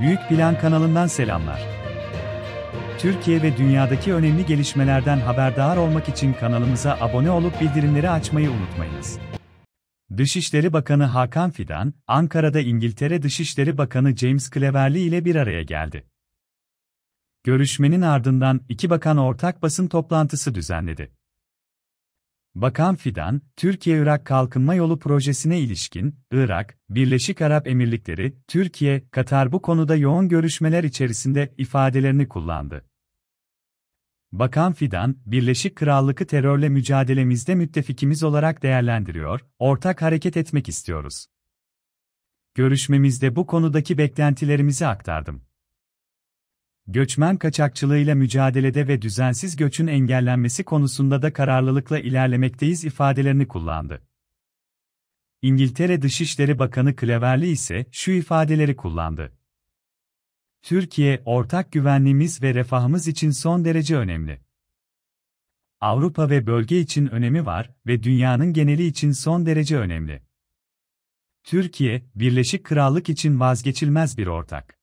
Büyük Plan kanalından selamlar. Türkiye ve dünyadaki önemli gelişmelerden haberdar olmak için kanalımıza abone olup bildirimleri açmayı unutmayınız. Dışişleri Bakanı Hakan Fidan, Ankara'da İngiltere Dışişleri Bakanı James Cleverly ile bir araya geldi. Görüşmenin ardından iki bakan ortak basın toplantısı düzenledi. Bakan Fidan, Türkiye-Irak Kalkınma Yolu Projesi'ne ilişkin, Irak, Birleşik Arap Emirlikleri, Türkiye, Katar bu konuda yoğun görüşmeler içerisinde ifadelerini kullandı. Bakan Fidan, Birleşik Krallık'ı terörle mücadelemizde müttefikimiz olarak değerlendiriyor, ortak hareket etmek istiyoruz. Görüşmemizde bu konudaki beklentilerimizi aktardım göçmen kaçakçılığıyla mücadelede ve düzensiz göçün engellenmesi konusunda da kararlılıkla ilerlemekteyiz ifadelerini kullandı. İngiltere Dışişleri Bakanı Cleverly ise şu ifadeleri kullandı. Türkiye, ortak güvenliğimiz ve refahımız için son derece önemli. Avrupa ve bölge için önemi var ve dünyanın geneli için son derece önemli. Türkiye, Birleşik Krallık için vazgeçilmez bir ortak.